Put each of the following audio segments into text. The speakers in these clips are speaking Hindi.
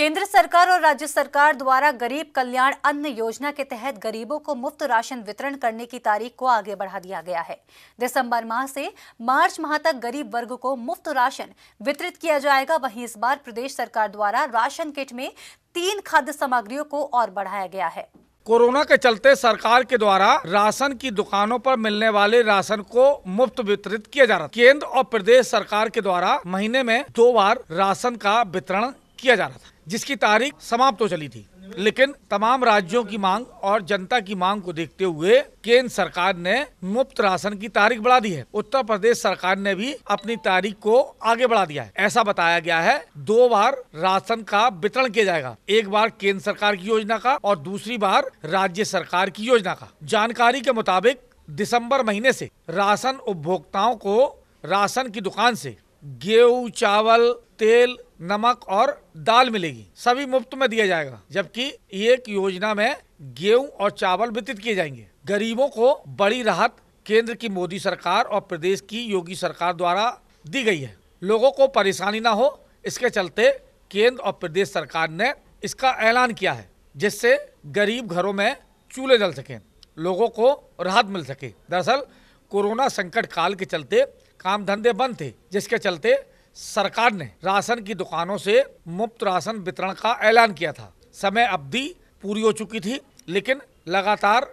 केंद्र सरकार और राज्य सरकार द्वारा गरीब कल्याण अन्न योजना के तहत गरीबों को मुफ्त राशन वितरण करने की तारीख को आगे बढ़ा दिया गया है दिसंबर माह से मार्च माह तक गरीब वर्ग को मुफ्त राशन वितरित किया जाएगा वहीं इस बार प्रदेश सरकार द्वारा राशन किट में तीन खाद्य सामग्रियों को और बढ़ाया गया है कोरोना के चलते सरकार के द्वारा राशन की दुकानों पर मिलने वाले राशन को मुफ्त वितरित किया जा रहा केंद्र और प्रदेश सरकार के द्वारा महीने में दो बार राशन का वितरण किया जा रहा था जिसकी तारीख समाप्त हो चली थी लेकिन तमाम राज्यों की मांग और जनता की मांग को देखते हुए केंद्र सरकार ने मुफ्त राशन की तारीख बढ़ा दी है उत्तर प्रदेश सरकार ने भी अपनी तारीख को आगे बढ़ा दिया है ऐसा बताया गया है दो बार राशन का वितरण किया जाएगा एक बार केंद्र सरकार की योजना का और दूसरी बार राज्य सरकार की योजना का जानकारी के मुताबिक दिसंबर महीने से राशन उपभोक्ताओं को राशन की दुकान से गेहूँ चावल तेल नमक और दाल मिलेगी सभी मुफ्त में दिया जाएगा जबकि एक योजना में गेहूँ और चावल वितरित किए जाएंगे गरीबों को बड़ी राहत केंद्र की मोदी सरकार और प्रदेश की योगी सरकार द्वारा दी गई है लोगों को परेशानी ना हो इसके चलते केंद्र और प्रदेश सरकार ने इसका ऐलान किया है जिससे गरीब घरों में चूल्हे जल सके लोगों को राहत मिल सके दरअसल कोरोना संकट काल के चलते काम धंधे बंद थे जिसके चलते सरकार ने राशन की दुकानों से मुफ्त राशन वितरण का ऐलान किया था समय अवधि पूरी हो चुकी थी लेकिन लगातार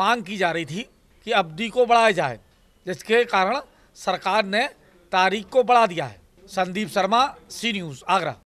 मांग की जा रही थी कि अवधि को बढ़ाया जाए जिसके कारण सरकार ने तारीख को बढ़ा दिया है संदीप शर्मा सी न्यूज़ आगरा